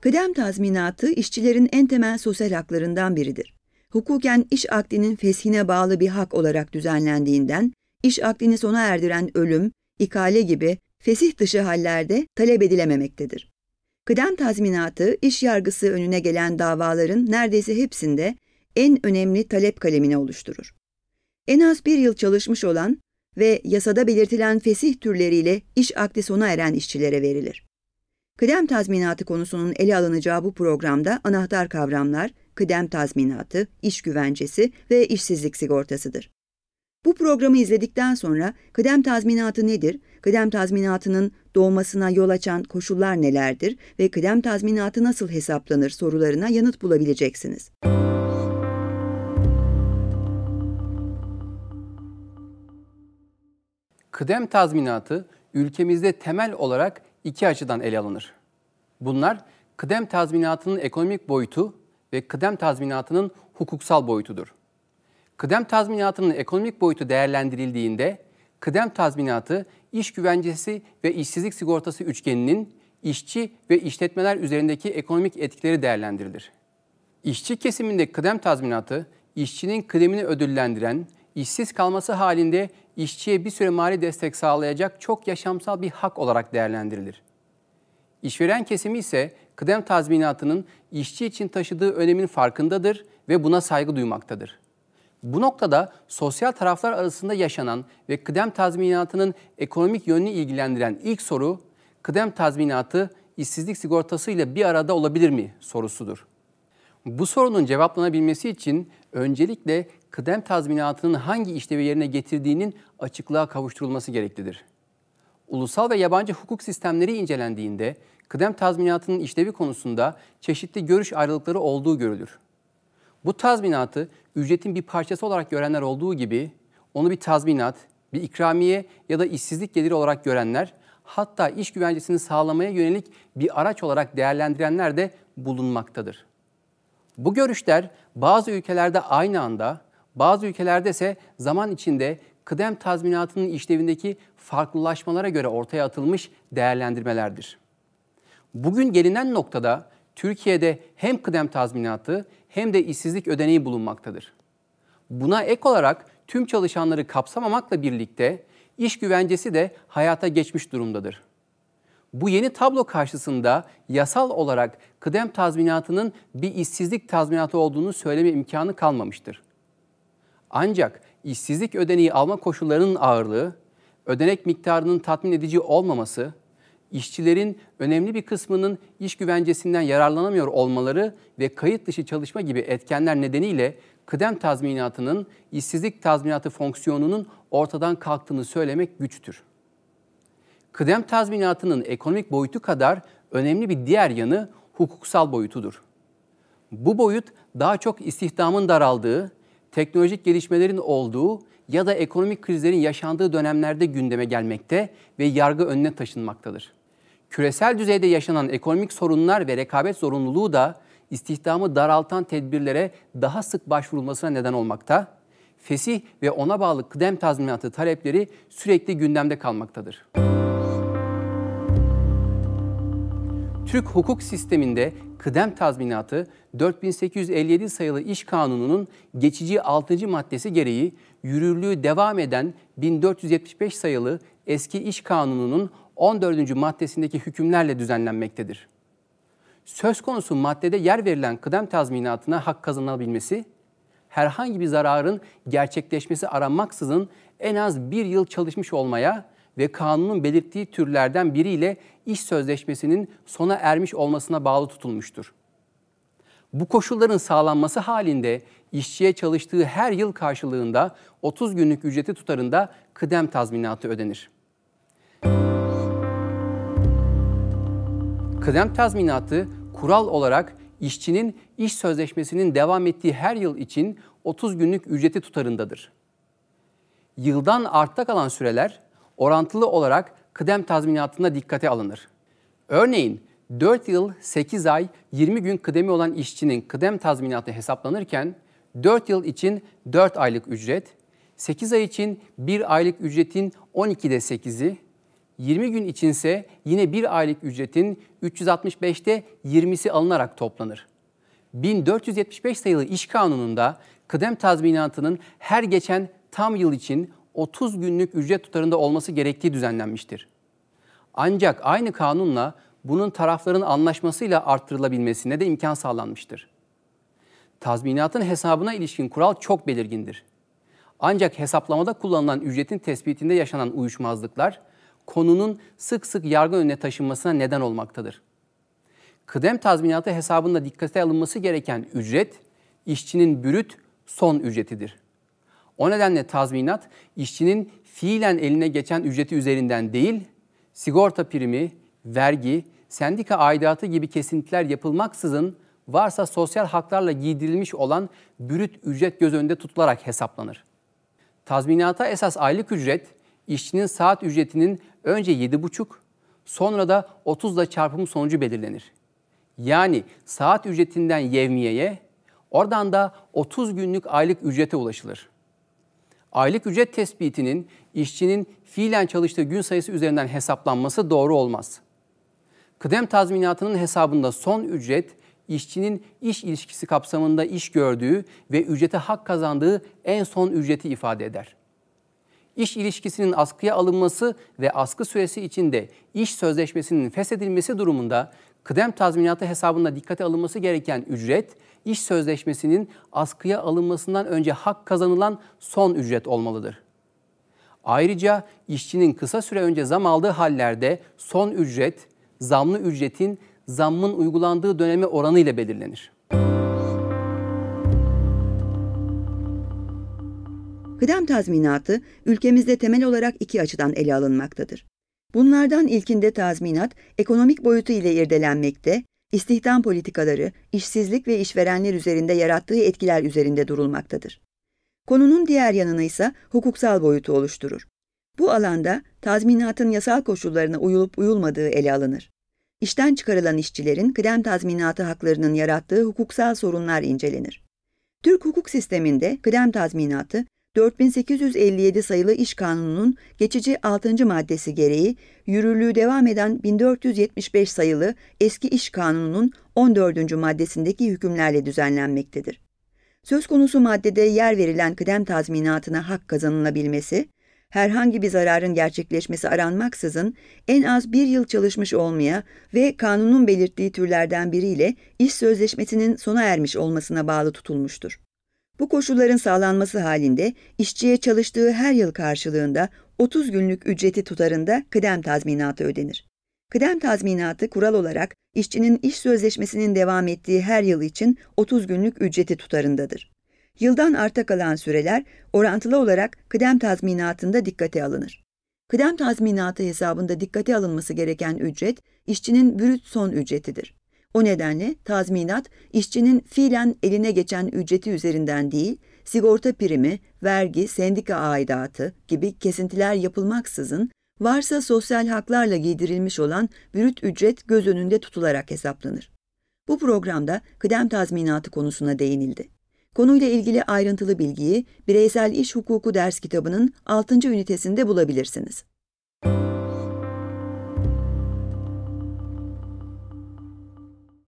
Kıdem tazminatı işçilerin en temel sosyal haklarından biridir. Hukuken iş akdinin feshine bağlı bir hak olarak düzenlendiğinden, iş akdini sona erdiren ölüm, ikale gibi fesih dışı hallerde talep edilememektedir. Kıdem tazminatı, iş yargısı önüne gelen davaların neredeyse hepsinde en önemli talep kalemini oluşturur. En az bir yıl çalışmış olan ve yasada belirtilen fesih türleriyle iş akdi sona eren işçilere verilir. Kıdem tazminatı konusunun ele alınacağı bu programda anahtar kavramlar kıdem tazminatı, iş güvencesi ve işsizlik sigortasıdır. Bu programı izledikten sonra kıdem tazminatı nedir, kıdem tazminatının doğmasına yol açan koşullar nelerdir ve kıdem tazminatı nasıl hesaplanır sorularına yanıt bulabileceksiniz. Kıdem tazminatı ülkemizde temel olarak iki açıdan ele alınır. Bunlar kıdem tazminatının ekonomik boyutu ve kıdem tazminatının hukuksal boyutudur. Kıdem tazminatının ekonomik boyutu değerlendirildiğinde kıdem tazminatı iş güvencesi ve işsizlik sigortası üçgeninin işçi ve işletmeler üzerindeki ekonomik etkileri değerlendirilir. İşçi kesiminde kıdem tazminatı, işçinin kıdemini ödüllendiren, işsiz kalması halinde işçiye bir süre mali destek sağlayacak çok yaşamsal bir hak olarak değerlendirilir. İşveren kesimi ise kıdem tazminatının işçi için taşıdığı önemin farkındadır ve buna saygı duymaktadır. Bu noktada sosyal taraflar arasında yaşanan ve kıdem tazminatının ekonomik yönünü ilgilendiren ilk soru, kıdem tazminatı işsizlik sigortası ile bir arada olabilir mi sorusudur. Bu sorunun cevaplanabilmesi için öncelikle kıdem tazminatının hangi işlevi yerine getirdiğinin açıklığa kavuşturulması gereklidir. Ulusal ve yabancı hukuk sistemleri incelendiğinde kıdem tazminatının işlevi konusunda çeşitli görüş ayrılıkları olduğu görülür. Bu tazminatı ücretin bir parçası olarak görenler olduğu gibi onu bir tazminat, bir ikramiye ya da işsizlik geliri olarak görenler hatta iş güvencesini sağlamaya yönelik bir araç olarak değerlendirenler de bulunmaktadır. Bu görüşler bazı ülkelerde aynı anda bazı ülkelerde ise zaman içinde kıdem tazminatının işlevindeki farklılaşmalara göre ortaya atılmış değerlendirmelerdir. Bugün gelinen noktada Türkiye'de hem kıdem tazminatı hem de işsizlik ödeneği bulunmaktadır. Buna ek olarak tüm çalışanları kapsamamakla birlikte iş güvencesi de hayata geçmiş durumdadır. Bu yeni tablo karşısında yasal olarak kıdem tazminatının bir işsizlik tazminatı olduğunu söyleme imkanı kalmamıştır. Ancak işsizlik ödeneği alma koşullarının ağırlığı, ödenek miktarının tatmin edici olmaması, işçilerin önemli bir kısmının iş güvencesinden yararlanamıyor olmaları ve kayıt dışı çalışma gibi etkenler nedeniyle kıdem tazminatının işsizlik tazminatı fonksiyonunun ortadan kalktığını söylemek güçtür. Kıdem tazminatının ekonomik boyutu kadar önemli bir diğer yanı hukuksal boyutudur. Bu boyut daha çok istihdamın daraldığı, teknolojik gelişmelerin olduğu ya da ekonomik krizlerin yaşandığı dönemlerde gündeme gelmekte ve yargı önüne taşınmaktadır. Küresel düzeyde yaşanan ekonomik sorunlar ve rekabet zorunluluğu da istihdamı daraltan tedbirlere daha sık başvurulmasına neden olmakta, fesih ve ona bağlı kıdem tazminatı talepleri sürekli gündemde kalmaktadır. Müzik Türk hukuk sisteminde kıdem tazminatı 4857 sayılı İş Kanunu'nun geçici 6. maddesi gereği yürürlüğü devam eden 1475 sayılı eski İş Kanunu'nun 14. maddesindeki hükümlerle düzenlenmektedir. Söz konusu maddede yer verilen kıdem tazminatına hak kazanabilmesi, herhangi bir zararın gerçekleşmesi aranmaksızın en az bir yıl çalışmış olmaya ve kanunun belirttiği türlerden biriyle iş sözleşmesinin sona ermiş olmasına bağlı tutulmuştur. Bu koşulların sağlanması halinde işçiye çalıştığı her yıl karşılığında 30 günlük ücreti tutarında kıdem tazminatı ödenir. Kıdem tazminatı kural olarak işçinin iş sözleşmesinin devam ettiği her yıl için 30 günlük ücreti tutarındadır. Yıldan artta kalan süreler orantılı olarak kıdem tazminatında dikkate alınır. Örneğin 4 yıl 8 ay 20 gün kıdemi olan işçinin kıdem tazminatı hesaplanırken 4 yıl için 4 aylık ücret, 8 ay için 1 aylık ücretin 12'de 8'i, 20 gün içinse yine 1 aylık ücretin 365'te 20'si alınarak toplanır. 1475 sayılı iş kanununda kıdem tazminatının her geçen tam yıl için 30 günlük ücret tutarında olması gerektiği düzenlenmiştir. Ancak aynı kanunla bunun tarafların anlaşmasıyla arttırılabilmesine de imkan sağlanmıştır. Tazminatın hesabına ilişkin kural çok belirgindir. Ancak hesaplamada kullanılan ücretin tespitinde yaşanan uyuşmazlıklar konunun sık sık yargı önüne taşınmasına neden olmaktadır. Kıdem tazminatı hesabında dikkate alınması gereken ücret işçinin bürüt son ücretidir. O nedenle tazminat işçinin fiilen eline geçen ücreti üzerinden değil, sigorta primi, vergi, sendika aidatı gibi kesintiler yapılmaksızın varsa sosyal haklarla giydirilmiş olan bürüt ücret göz önünde tutularak hesaplanır. Tazminata esas aylık ücret, işçinin saat ücretinin önce 7,5, sonra da 30 ile çarpımı sonucu belirlenir. Yani saat ücretinden yevmiyeye, oradan da 30 günlük aylık ücrete ulaşılır aylık ücret tespitinin işçinin fiilen çalıştığı gün sayısı üzerinden hesaplanması doğru olmaz. Kıdem tazminatının hesabında son ücret işçinin iş ilişkisi kapsamında iş gördüğü ve ücrete hak kazandığı en son ücreti ifade eder. İş ilişkisinin askıya alınması ve askı süresi içinde iş sözleşmesinin feshedilmesi durumunda kıdem tazminatı hesabında dikkate alınması gereken ücret iş sözleşmesinin askıya alınmasından önce hak kazanılan son ücret olmalıdır. Ayrıca işçinin kısa süre önce zam aldığı hallerde son ücret, zamlı ücretin zammın uygulandığı dönemi oranı ile belirlenir. Kıdem tazminatı ülkemizde temel olarak iki açıdan ele alınmaktadır. Bunlardan ilkinde tazminat ekonomik boyutu ile irdelenmekte, istihdam politikaları, işsizlik ve işverenler üzerinde yarattığı etkiler üzerinde durulmaktadır. Konunun diğer yanını ise hukuksal boyutu oluşturur. Bu alanda tazminatın yasal koşullarına uyulup uyulmadığı ele alınır. İşten çıkarılan işçilerin kıdem tazminatı haklarının yarattığı hukuksal sorunlar incelenir. Türk hukuk sisteminde kıdem tazminatı 4857 sayılı İş Kanunu'nun geçici 6. maddesi gereği yürürlüğü devam eden 1475 sayılı Eski İş Kanunu'nun 14. maddesindeki hükümlerle düzenlenmektedir. Söz konusu maddede yer verilen kıdem tazminatına hak kazanılabilmesi, herhangi bir zararın gerçekleşmesi aranmaksızın en az bir yıl çalışmış olmaya ve kanunun belirttiği türlerden biriyle iş sözleşmesinin sona ermiş olmasına bağlı tutulmuştur. Bu koşulların sağlanması halinde işçiye çalıştığı her yıl karşılığında 30 günlük ücreti tutarında kıdem tazminatı ödenir. Kıdem tazminatı kural olarak işçinin iş sözleşmesinin devam ettiği her yıl için 30 günlük ücreti tutarındadır. Yıldan arta kalan süreler orantılı olarak kıdem tazminatında dikkate alınır. Kıdem tazminatı hesabında dikkate alınması gereken ücret, işçinin brüt son ücretidir. O nedenle tazminat işçinin fiilen eline geçen ücreti üzerinden değil, sigorta primi, vergi, sendika aidatı gibi kesintiler yapılmaksızın varsa sosyal haklarla giydirilmiş olan bürüt ücret göz önünde tutularak hesaplanır. Bu programda kıdem tazminatı konusuna değinildi. Konuyla ilgili ayrıntılı bilgiyi Bireysel İş Hukuku ders kitabının 6. ünitesinde bulabilirsiniz.